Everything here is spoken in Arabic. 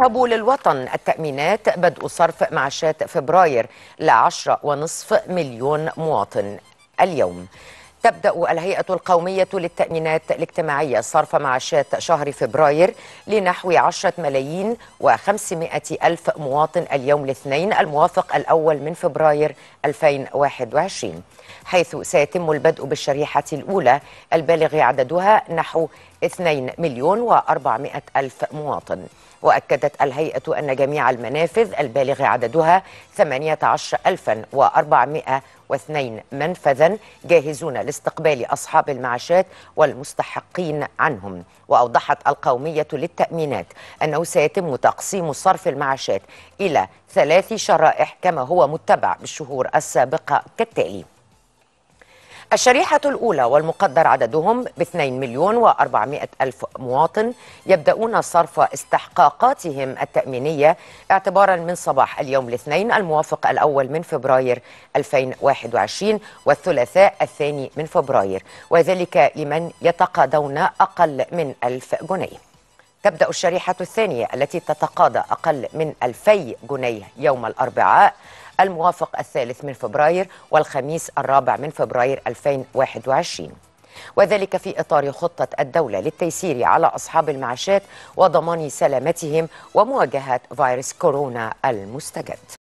يسحب للوطن التأمينات بدء صرف معاشات فبراير لعشرة ونصف مليون مواطن اليوم تبدأ الهيئة القومية للتأمينات الاجتماعية صرف معاشات شهر فبراير لنحو 10 ملايين و500 ألف مواطن اليوم الاثنين الموافق الأول من فبراير 2021 حيث سيتم البدء بالشريحة الأولى البالغ عددها نحو 2 مليون و400 ألف مواطن وأكدت الهيئة أن جميع المنافذ البالغ عددها 18400 ألفا واثنين منفذا جاهزون لاستقبال أصحاب المعاشات والمستحقين عنهم وأوضحت القومية للتأمينات أنه سيتم تقسيم صرف المعاشات إلى ثلاث شرائح كما هو متبع بالشهور السابقة كالتالي الشريحة الأولى والمقدر عددهم ب 2 مليون و 400 ألف مواطن يبدأون صرف استحقاقاتهم التأمينية اعتبارا من صباح اليوم الاثنين الموافق الأول من فبراير 2021 والثلاثاء الثاني من فبراير وذلك لمن يتقاضون أقل من 1000 جنيه تبدأ الشريحة الثانية التي تتقاضى أقل من 2000 جنيه يوم الأربعاء الموافق الثالث من فبراير والخميس الرابع من فبراير 2021 وذلك في إطار خطة الدولة للتيسير على أصحاب المعاشات وضمان سلامتهم ومواجهة فيروس كورونا المستجد